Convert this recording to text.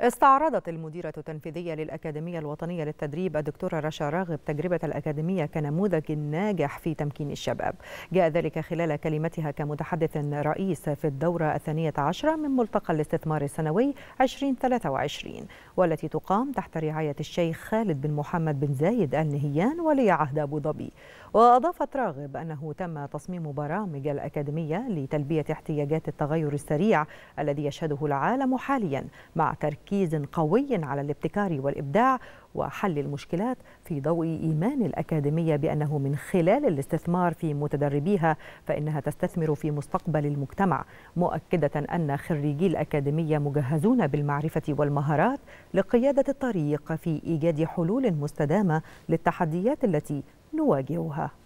استعرضت المديرة التنفيذية للأكاديمية الوطنية للتدريب الدكتورة رشا راغب تجربة الأكاديمية كنموذج ناجح في تمكين الشباب جاء ذلك خلال كلمتها كمتحدث رئيس في الدورة الثانية عشرة من ملتقى الاستثمار السنوي 2023 والتي تقام تحت رعاية الشيخ خالد بن محمد بن زايد آل نهيان ولي عهد أبو ظبي وأضافت راغب أنه تم تصميم برامج الأكاديمية لتلبية احتياجات التغير السريع الذي يشهده العالم حاليا مع تركيز تركيز قوي على الابتكار والإبداع وحل المشكلات في ضوء إيمان الأكاديمية بأنه من خلال الاستثمار في متدربيها فإنها تستثمر في مستقبل المجتمع مؤكدة أن خريجي الأكاديمية مجهزون بالمعرفة والمهارات لقيادة الطريق في إيجاد حلول مستدامة للتحديات التي نواجهها